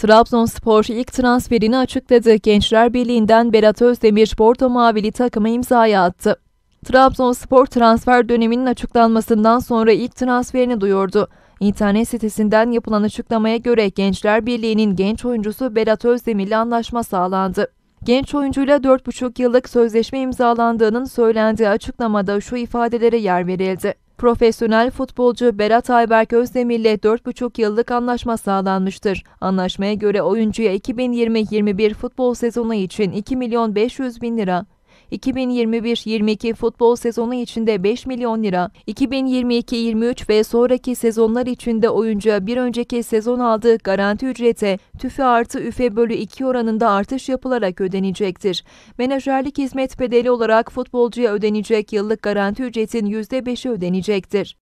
Trabzonspor ilk transferini açıkladı. Gençler Birliği'nden Berat Özdemir Porto Mavili takıma imzaya attı. Trabzonspor transfer döneminin açıklanmasından sonra ilk transferini duyurdu. İnternet sitesinden yapılan açıklamaya göre Gençler Birliği'nin genç oyuncusu Berat Özdemir ile anlaşma sağlandı. Genç oyuncuyla 4,5 yıllık sözleşme imzalandığının söylendiği açıklamada şu ifadelere yer verildi. Profesyonel futbolcu Berat Ayberk Özdemir'le 4,5 yıllık anlaşma sağlanmıştır. Anlaşmaya göre oyuncuya 2020-21 futbol sezonu için 2 milyon 500 bin lira, 2021-22 futbol sezonu içinde 5 milyon lira, 2022-23 ve sonraki sezonlar içinde oyuncuya bir önceki sezon aldığı garanti ücrete tüfe artı üfe bölü 2 oranında artış yapılarak ödenecektir. Menajerlik hizmet bedeli olarak futbolcuya ödenecek yıllık garanti ücretin %5'i ödenecektir.